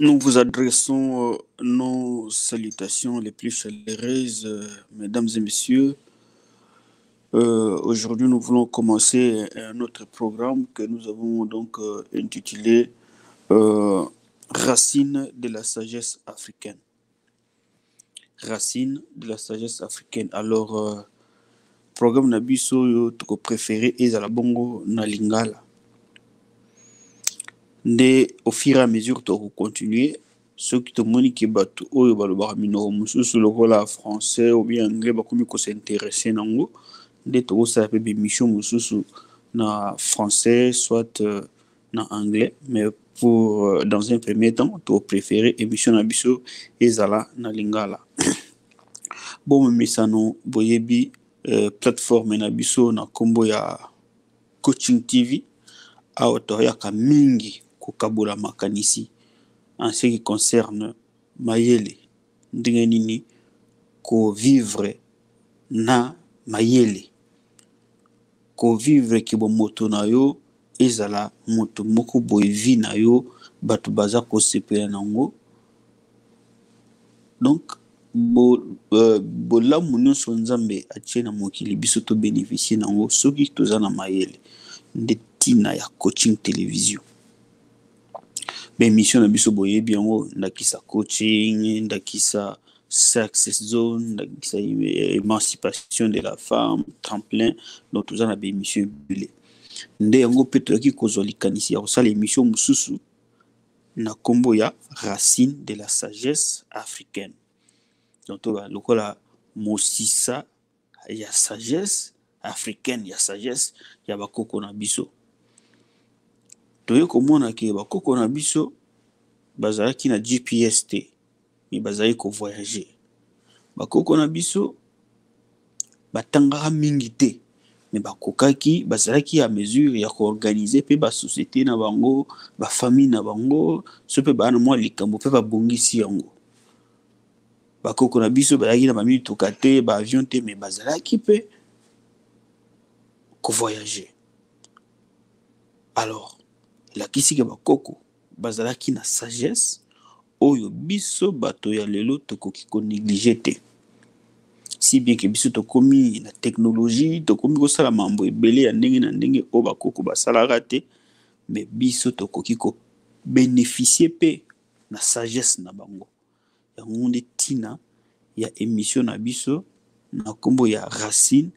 Nous vous adressons euh, nos salutations les plus chaleureuses, euh, mesdames et messieurs. Euh, aujourd'hui, nous voulons commencer un autre programme que nous avons donc intitulé Racines de la sagesse africaine. Racines de la sagesse africaine. Alors, programme Nabiso, préféré, est à la bongo, Nalingala de au fur et à mesure tokocontinue soki tomoni ba bato oyo mino minoko mosusu lokola français ou bien anglais bakomi kosinteresse nango nde tokosala mission bémission mosusu na français soit euh, na anglais mais pour euh, dans un premier temps topréféré émission na biso ezala na lingala bon bomemesano boyebi euh, plateforme na biso na combo ya coaching tv awa ka mingi kokabola makanisi en ce qui concerne mayele ndenge nini kovivre na mayele kovivre kebo moto na yo ezala moto moko boye vi na yo bato baza kosepela nango donc euh, bolamu uh, bo nyonso nzambe atie na mokili biso tobénéficie nango soki toza na mayele nde ntina ya coaching télévision bemission na biso boyebi yango ndakisa coaching ndakisa success zone ndakisa émancipation de la femme tremplin donc toza na bémission ebele nde yango mpe toyaki kozwa likanisi ya kosala émission mosusu na nkombo ya racine de la sagesse africaine donc toba lokola mosisa ya sagesse africaine ya sagesse ya bakoko na biso toye komona ke bakoko na biso bazalaki na gps te me bazali kovoyage bakoko na biso batangaka mingi te me bakokaki bazalaki ya mesure ya koorganize mpe basosiété na bango bafamille na bango so mpe baa na mwa likambo mpe babongisi yango bakoko na biso bazalaki na bamituka te baavion te me bazalaki mpe kovoyage alors elakisiki bakoko bazalaki na sagesse oyo biso bato ya lelo tokoki koneglige te si bien ke biso tokómi na teknologie tokómi kosala mambo ebele ya ndenge na ndenge oyo bakoko basalaka te me biso tokoki kobénéficie mpe na sagesse na bango yango nde ntina ya émission na biso na nkombo ya racine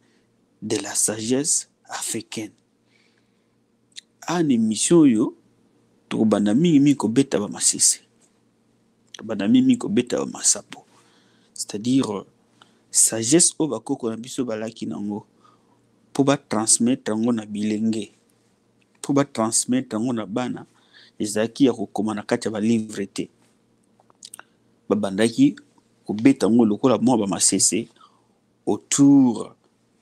de la sagesse africaine awa na émission oyo tokobanda mingimingi kobeta bamasese tokobanda mingimingi kobeta bamasapo c'est-à-dire euh, sagesse oyo bakoko na biso balaki nango mpo batransmettre yango na bilenge mpo batransmettre yango na bana ezalaki ya kokoma na kati ya balivre te babandaki kobeta yango lokola mwa bamasese autour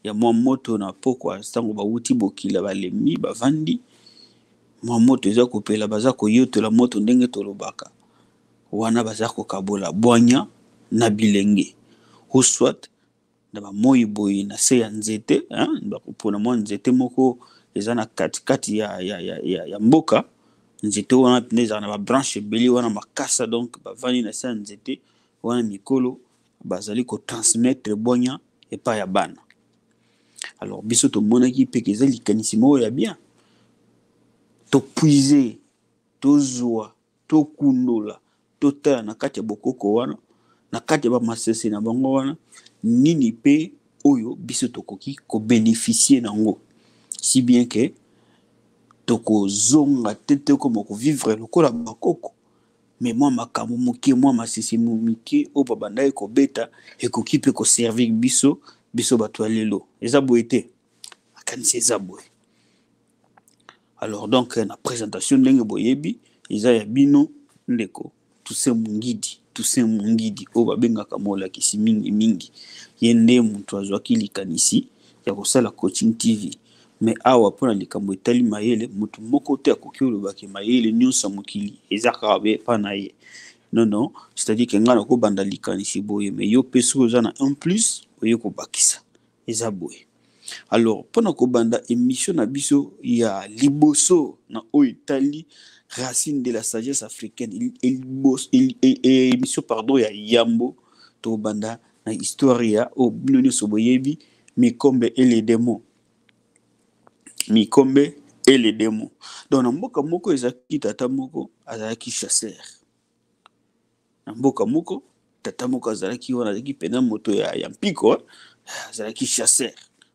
ya mwa moto na pokwa ntango bawuti bokila balemi bavandi mwa moto eza kopela baza koyotola moto ndenge tolobaka wana baza kokabola bwanya na bilenge ou soit na bamoi boye na se ya nzete bakopona mwa nzete moko eza na katikati ya, ya, ya, ya, ya mboka nzete wana pene ezalaka na babranche ebele wana makasa donc bavandi na se ya nzete wana mikolo bazali kotransmettre bwanya epai ya bana alors biso tomonaki mpe ke eza likanisi moko ya bien topuize tozwa tokundola totala na kati ya bokoko wana na kati ya bamasese na bango wana nini mpe oyo biso tokoki kobeneficie nango si bien ke tokozonga te te koma kovivre lokola bakoko me mwa makambo moke mwa masese mike oyo babandaki kobeta ekoki mpe koservir biso biso bato ya lelo eza boye te akanisi eza boye alors donc na présentation ndenge boyebi eza ya bino ndeko tuse mungidi tuse mungidi oyo babengaka molakisi mingimingi ye nde moto azwaki likanisi ya kosala coaching tv me awa mpona likambo etali mayele motu moko te akoki olobaki mayele nyonso ya mokili eza kaka be epa na ye nono c'est-à-dire ke ngai nakobanda likanisi boye me yo mpe soki oza na un plus oye kobakisa eza boye alors mpona kobanda émission na biso ya liboso na oyo etali racine de la sagesse africaine émission pardon ya yambo tobanda na histoire ya oyo oh, bino nyonso boyebi mikombe eledemo mikombe eledemo donc na mboka moko ezalaki tata moko azalaki chasseur na mboka moko tata moko azalaki wana azalaki mpena moto ya, ya mpiko eh, azalaki chasseur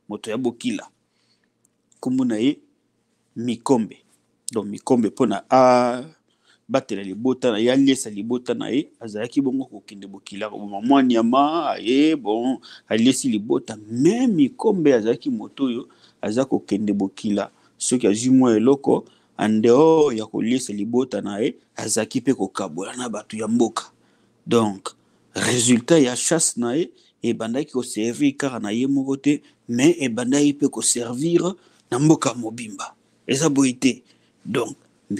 moto ya bokila nkombo na ye mikombe donc mikombe mpona abatela libota na ye aliesa libota na ye azalaki bongo kokende bokila koboma mwa nyama aye bon aliesi libota me mikombe azalaki moto oyo aza kokende bokila soki azwi mwa eloko andeo ya koliesa libota na ye azalaki mpe kokabola na bato ya mboka donc résultat ya chasse na ye ebandaki koservir kaka na ye moko te me ebandaki mpe koservir na mboka ya mobimba eza boye te donc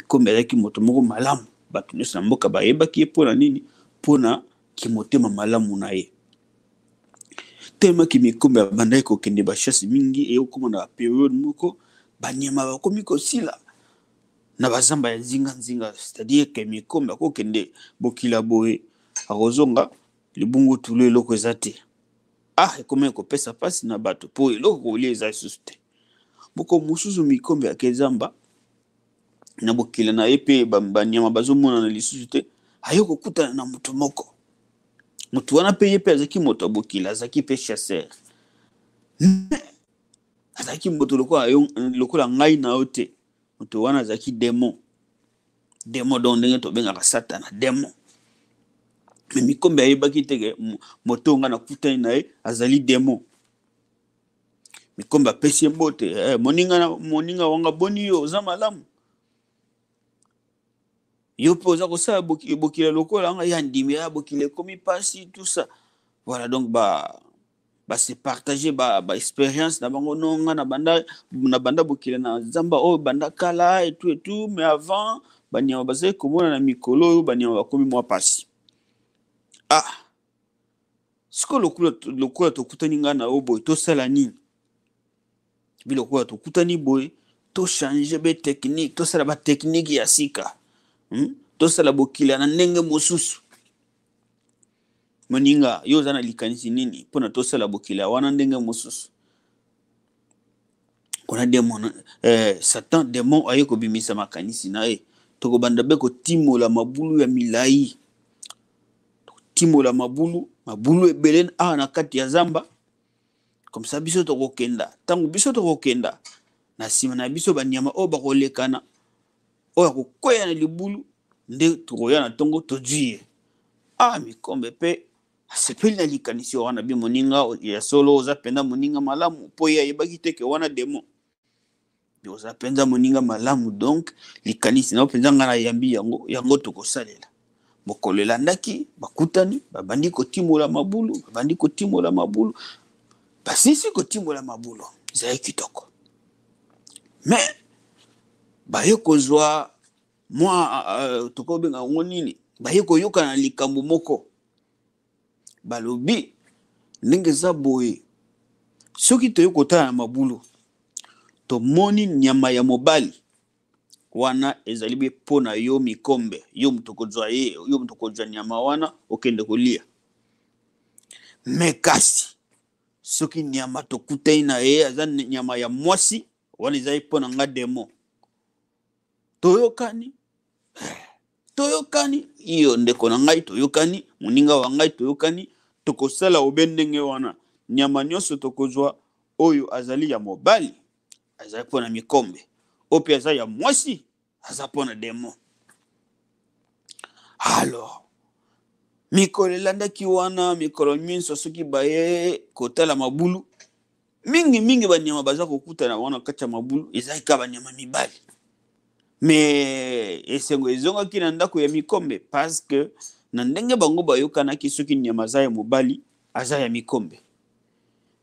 komi azalaki moto moko malamu bato nyonso na mboka bayebaki ye mpona nini mpona kimotema malamu na ye tema kimi kombe abandaki kokende bashase mingi eyokoma na baperiode moko banyama bakomi kosila na bazamba ya nzinganzinga c'est-à-dire ke mikombe akokende bokila boye akozonga libungu tulu eloko eza te arekomai ah, kopesa mpasi na bato mpo eloko kolia eza lisusu te moko mosusu mikombe yake zamba na bokila na ye mpe banyama bazomonana lisusu te aye kokutana na moto moko moto wana mpe ye mpe azalaki moto ya bokila azalaki mpe chasseur azalaki moto lokola ngai na yo te moto wana azalaki demon demon donc ndenge tobengaka satana demon me mikombe ayebaki teke moto onga na kutani na ye azali demo mikombe apesi ye mbote eh, moninga, moninga wanga boni yo oza malamu yo mpe oza kosala bokila lokola anga ya ndimi ya bokila ekomi mpasi tusa voilà donc ba base partage baexpérience ba na bango nonga na banda, na banda bokila na zamba oyo banda kala etu etu mais avant banyama bazali komona na mikolo oyo banyama bakomi mwa mpasi ah sikoyo lokola tokutani ngai na yo boye tosala nini bi lokola tokutani boye tochange be technique tosala batekhnike ya sika hmm? tosala bokila na ndenge mosusu moninga yo oza na likanisi nini mpona tosala bokila wana ndenge mosusu kona demon eh, satan demon aye kobimisa makanisi na ye tokobanda be kotimola mabulu ya milai kotimbola mabulu mabulu ebele awa na kati ya zamba komsa biso tokokenda ntango biso tokokenda na nsima na biso banyama oyo bakolekana oyo akokwea na libulu nde tokoya na ntongo todwi ye a ah, mikombe mpe asepeli na likanisi wana bi moninga ya solo oza mpenza moninga malamu mpo ye ayebaki teke wana demo oza mpenza moninga malamu donk likanisi nao mpenza ngai na yambi yango yango tokosalela mokolo elandaki bakutani babandi kotimola mabulu babandi kotimola mabulu basisi kotimola mabulu ezalaki kitoko me baye kozwa mwa uh, tokobenga yango nini baye koyokana likambo moko balobi ndenge eza boye soki toye kotala na mabulu tomoni nyama ya mobali wana ezali be mpo na yo mikombe yo moto kozwa ye yo moto kozwa nyama wana okende kolia me kasi soki nyama tokutani na ye aza nyama ya mwasi wana ezali mpo na nga demo toyokani toyokani iyo ndeko na ngai toyokani moninga wa ngai toyokani tokosala obe ndenge wana nyama nyonso tokozwa oyo azali ya mobali azali mpo na mikombe oyo mpe aza ya mwasi aza ah, mpona demo alors mikolo elandaki wana mikolo nyonso soki baye kotala mabulu mingimingi banyama baza kokutana wana kati ya mabulu ezalaki kaka banyama mibali me esengo ezongaki na ndako ya mikombe parceke na ndenge bango bayokanaki soki nyama aza ya mobali aza ya mikombe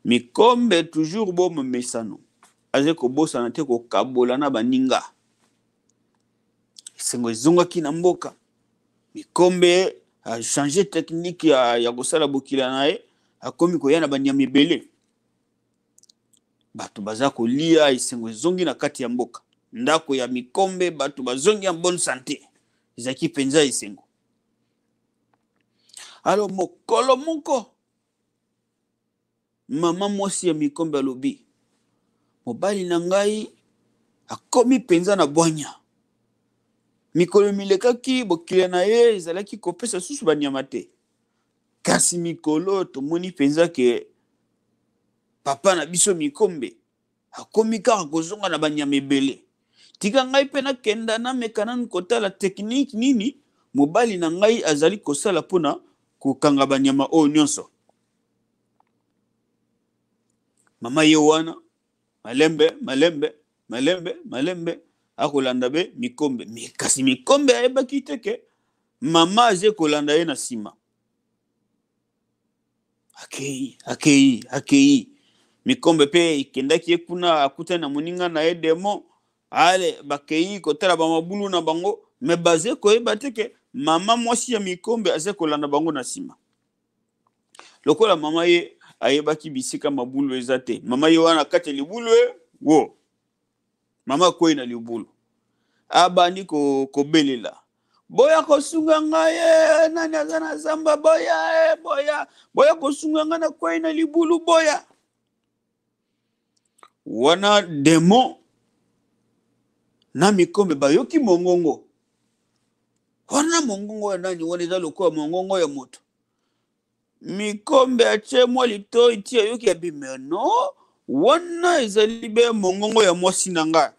mikombe toujours bomemesano azali kobosana te kokabola na baninga esengo ezongaki na mboka mikombe achange technique ya, ya kosala bokila na ye akomi koya na banyama ebele bato baza kolia esengo ezongi na kati ya mboka ndako ya mikombe bato bazongi ya bonne sante ezalaki mpenza esengo alo mokolo moko mama mwasi ya mikombe alobi mobali na ngai akomi mpenza na bwanya mikolo milekaki bokili na ye ezalaki kopesa susu banyama te kasi mikolo tomoni mpenza ke papa na biso mikombe akomi kaka kozonga na banyama ebele tika ngai mpe nakenda nameka nanu kotala teknike nini mobali na ngai azali kosala mpona kokanga banyama oyo nyonso mama ye wana malembe malembe malembe malembe akolanda be mikombe me kasi mikombe ayebaki te ke mama aza kolanda ye na nsima akei akei akei mikombe mpe ekendaki ye kuna akutani na moninga na ye demo ale bakei kotala bamabulu na bango me baza koyeba te ke mama mwasi ya mikombe aza kolanda bango na nsima lokola mama ye ayebaki bisika mabulu eza te mama ye wana kati ya libulu e wo mama akwei na libulu abandi kobelela ko boya kosunga ngai e nani aza na zamba boya e boya boya kosunga ngai nakwei na libulu boya wana demo na mikombe bayoki mongongo wana mongongo ya nani wana eza lokola mongongo ya moto mikombe atie mwa litoi ti oyoki abima no wana ezali be mongongo ya mwasi na ngai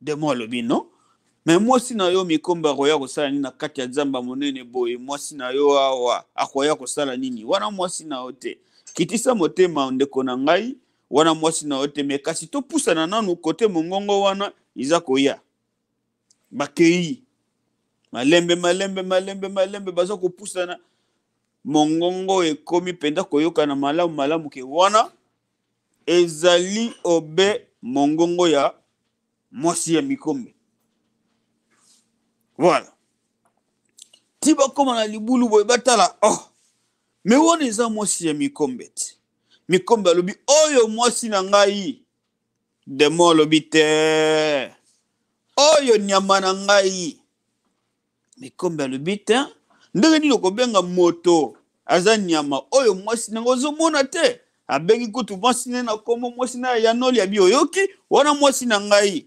demo alobi no me mwasi na yo mikombe akoya kosala nini na kati ya nzambe monene boye mwasi na yo awa akoya kosala nini wana mwasi na yo te kitisa motema ndeko na ngai wana mwasi na yo te me kasi topusana nanu kote mongongo wana eza koya bakei malembe malembe malembe malembe baza kopusana mongongo oyo ekómi mpenza koyokana malamu malamu ke wana ezali obe mongongo ya mwasi ya mikombe voilà ti bakóma na libulu boye batala oh me wana eza mwasi ya mikombe ti mikombe alobi oyo mwasi na ngai demo alobi te oyo nyama na ngai mikombe alobi te ndenge nini okobenga moto aza nyama oyo mwasi nango ozomona te abengi kutu mwasi ne na nkombo mwasi na yanoli ya bioyoki wana mwasi na ngai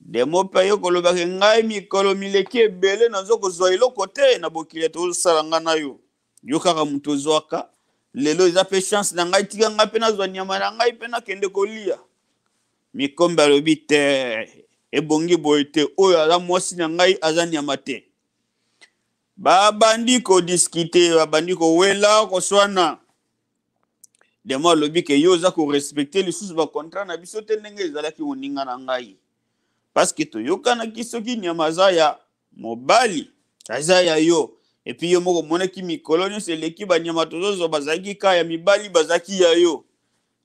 demo mpe yo kolobaki ngai mikolo mileki ebele nazo kozwa eloko te na bokili tozosala nga na yo yo kaka moto ozwaka lelo eza mpe chance na ngai tika ngai mpe nazwa nyama na ngai mpe nakende kolia mikombe alobi te ebongi boye te oyo aza mwasi na ngai aza nyama te babandi kodiskite babandi kowela koswana demo alobi ke yo oza korespecte lisusu bacontrat na biso te ndenge ezalaki moninga na ngai parceke toyokanaki soki nyama aza ya mobali aza ya yo epui yo moko omonaki mikolo nyonso eleki banyama tozozwa bazalaki ka ya mibali bazalaki ya yo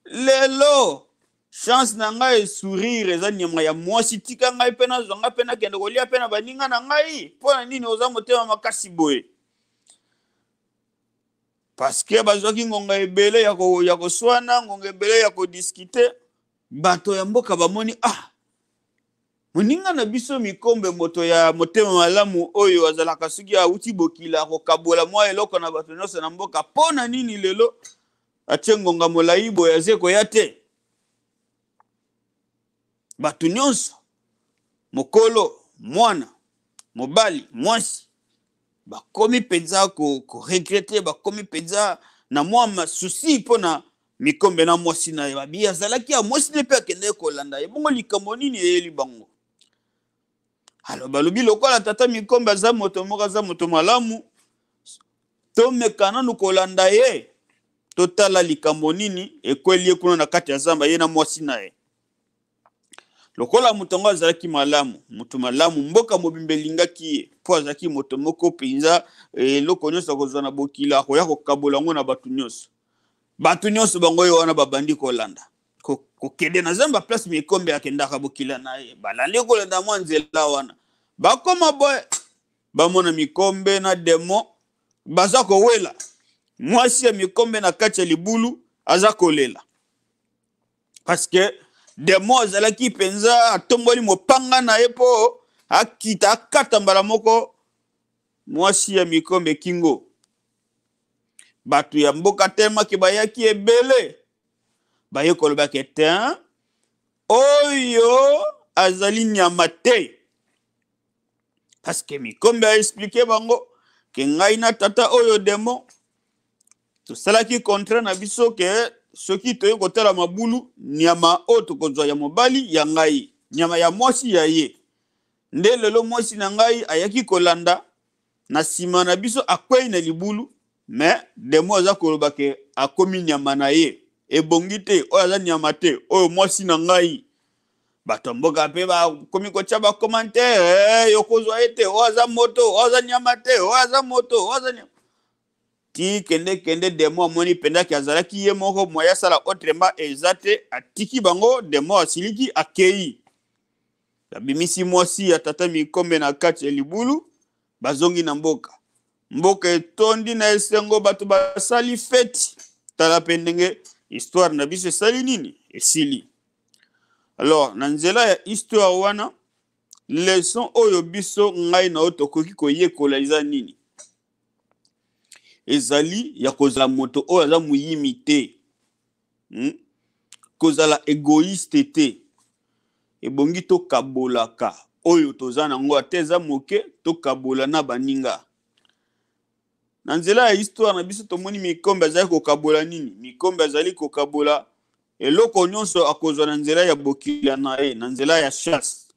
lelo chance na ngai sourire eza nyama ya mwasi tika ngai mpe nazwa ngai mpe nakende kolia mpe na baninga na ngai mpo na nini oza motema makasi boye parceke bazwaki ngonga ebele ya koswana ngonga ebele ya kodiskite bato ya mboka bamoni ah moninga na biso mikombe moto ya motema malamu oyo azalaka soki awuti bokila kokabola mwa eloko na bato nyonso na mboka mpo na nini lelo atie ngonga molai boye aze koya te bato nyonso mokolo mwana mobali mwasi bakomi mpenza koregrete bakomi mpenza na mwa masusi mpona mikombe na mwasi na ye babi azalaki ya mwasi ne mpe akendeki kolanda ye bongo likambo nini eyeli bango alo balobi lokola tata mikombe aza moto moko aza moto malamu tomeka nanu kolanda ye totala likambo nini ekweli ye kuna na kati ya zamba ye na mwasi na ye lokola moto yango azalaki malamu moto malamu mboka mobimba elingaki ye mpo azalaki moto moko mpenza eloko nyonso akozwa na bokili akoya kokabola yango na bato nyonso bato nyonso bango oyo wana babandi kolanda kokende na zamba place mikombe akendaka bokila na ye balandi kolanda mwa nzela wana bakoma boye bamona mikombe na demo baza kowela mwasi ya mikombe na kati ya libulu aza kolela parce que demo azalaki mpenza atomboli mopanga na ye mpo akita akata mbala moko mwasi ya mikombe kingo bato ya mboka temaki bayaki ebele baye kolobaki te oyo azali nyama te parceke mikombe aexplike bango ke ngai na tata oyo demo tosalaki contrat na biso ke soki toye kotalama bulu nyama oyo tokozwa ya mobali ya ngai nyama ya mwasi ya ye nde lelo mwasi na ngai ayaki kolanda na nsima na biso akwei na libulu me demo aza koloba ke akomi nyama na ye ebongi te oyo aza nyama te oyo mwasi na ngai bato mboka mpe bakomi kotya bakomantere eh, yokozwa ye te oyo aza moto oyo aza nyama te oyo aza moto oyo aza nyama tikende kende demo amoni mpendaki azalaki ye moko moya asala otremba eza te atiki bango demo asiliki akei babimisi mwasi ya tata mikombe na kati ya libulu bazongi na mboka mboka etondi na esengo bato basali feti tala mpe ndenge histoire na biso esali nini esili alors na nzela ya histoire wana leson oyo biso ngai na yo tokoki koyekola eza nini ezali ya kozala moto oyo aza moyimi te hmm? kozala egoiste te ebongi tokabolaka oyo toza nango ate eza moke tokabola na baninga na nzela ya histoire na biso tomoni mikombe azali kokabola nini mikombe azali kokabola eloko nyonso akozwa na nzela ya bokila na ye na nzela ya chasse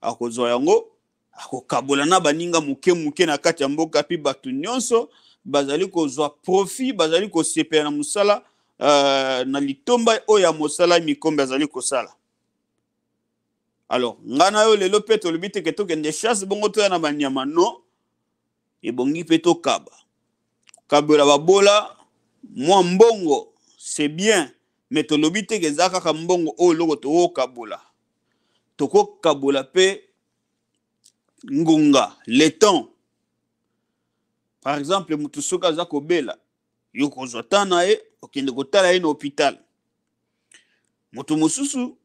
akozwa yango akokabola na baninga moke moke na kati ya mboka mpe bato nyonso bazali kozwa profit bazali kosepela na mosala uh, na litomba oyo ya mosala mikombe azali kosala alors ngai na yo lelo mpe tolobi teke tokende chasse bongo toya na banyama no ebongi mpe tokaba kabela babola mwa mbongo c'est bien mais tolobi teke eza kaka mbongo oyo loko tokokabola tokokabola mpe ngonga le temps par exemple motu soki aza kobela yo kozwa ta na ye okende kotala ye na hôpital moto mosusu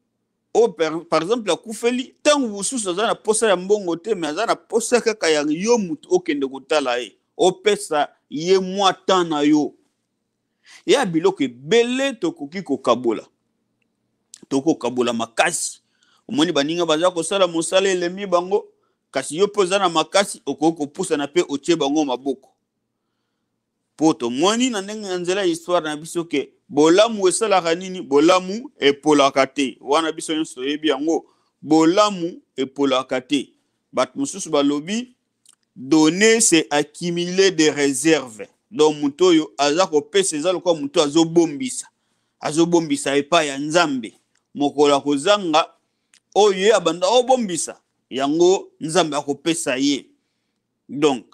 oyo par exemple akufeli ntango mosusu aza na posa ya mbongo te me aza na posa kaka ya yo motu okende kotala ye opesa ye mwa ta na yo ya biloko ebele tokoki kokabola tokokabola makasi omoni baninga baza kosala mosala elembi bango kasi yo mpo oza na makasi okoki kopusana mpe otie bango maboko mpo tomoni na ndenge na nzela ya histware na biso ke bolamu esalaka nini bolamu epolaka te wana biso nyonso toyebi yango bolamu epolaka te bato mosusu balobi donne se accumule de réserve donc moto oyo aza kopesa eza lokola moto azobombisa azobombisa epai ya nzambe mokolo ya kozanga oyo ye abanda obombisa yango nzambe akopesa ye donc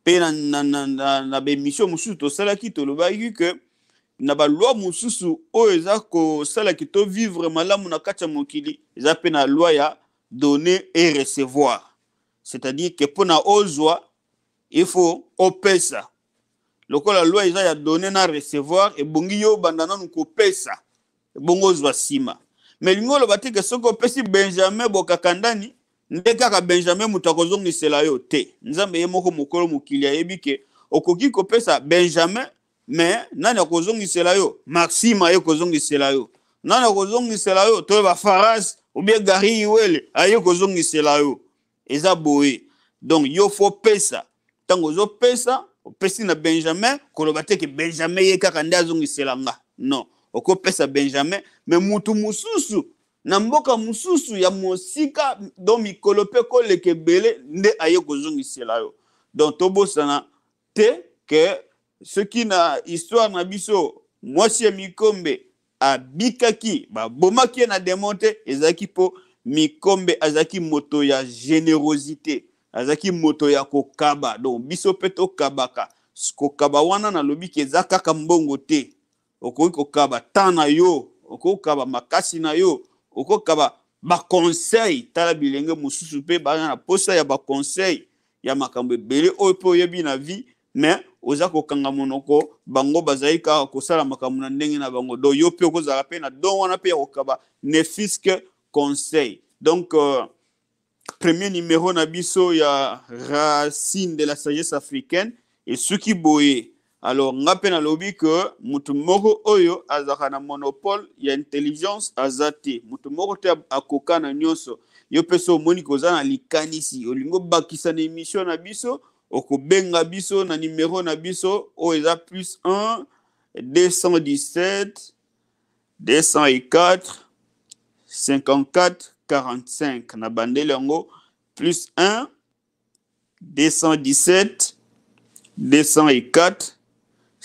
mpe na, na, na, na, na baémission mosusu tosalaki tolobaki ke na balwa mosusu oyo eza kosalaki to vivre malamu na kati ya mokili eza mpe na lwa ya donner et recevoir c'est-à-dire ke mpona ozwa ifo opesa lokola lwa eza ya donner na recevoir ebongi yo obanda nanu kopesa ebongo ozwa nsima me elingi oloba te ke soki opesi benjamin bokaka ndani nde kaka benjamin moto akozongisela yo te nzambe ye moko mokolo mokili ayebi ke okoki kopesa benjamin me nani akozongisela yo maxime aye kozongisela yo nani akozongisela yo toyeba faras obie gari iwele aye kozongisela yo eza boye donc yo fo pesa ntango ozopesa opesi na benjamin koloba te ke benjamin ye kaka nde azongisela nga non okopesa benjamin me mutu mosusu na mboka mosusu ya mosika don mikolo mpe koleka ebele nde aye kozongisela yo donc tobosana te ke soki na histoire na biso mwasi ya mikombe abikaki babomaki ye na demon te ezalaki mpo mikombe azalaki moto ya générosité azalaki moto ya kokaba donc biso mpe tokabaka kokaba wana nalobi ke eza kaka mbongo te okoki kokaba tan na yo okoki kokaba makasi na yo okokaba baconseil tala bilenge mosusu mpe baza na posa ya baconseil ya makambo ebele oyo mpe oyebi na vie me oza kokanga monoko bango bazali kaka kosala makambo na ndenge na bango don yo mpe okozala mpe na don wana mpe ya kokaba ne fiske conseil donc euh, premier numéro na biso ya racine de la sagesse africaine esuki boye alors nga mpe nalobi ke motu moko oyo azalaka na monopole ya intelligence aza te motu moko te akoka na nyonso yo mpe so omoni koza na likanisi olingi obakisa na émission na biso okobenga biso na nimero na biso oyo eza plus 1 217 204 54 45 na bandeli yango plus 1 217 204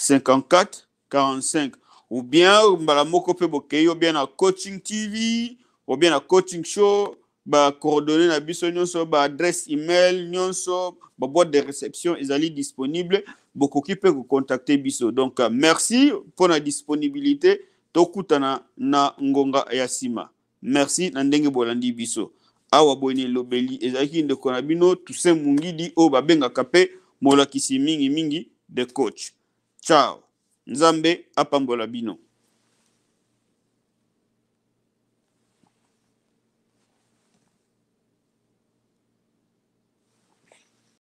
54 45 ou bien mbala moko mpe bokei ou bien na coaching tv ou bien na coaching show bacoordonné na biso nyonso baadresse email nyonso baboîte de réception ezali disponible bokoki mpe kocontacte biso donc euh, merci mpona disponibilité tokutana na ngonga ya nsima merci na ndenge bolandi biso awa boye na elobeli ezalaki ndeko na bino toussaint mungidi oyo babengaka mpe molakisi mingimingi de coach ciao nzambe apambola bino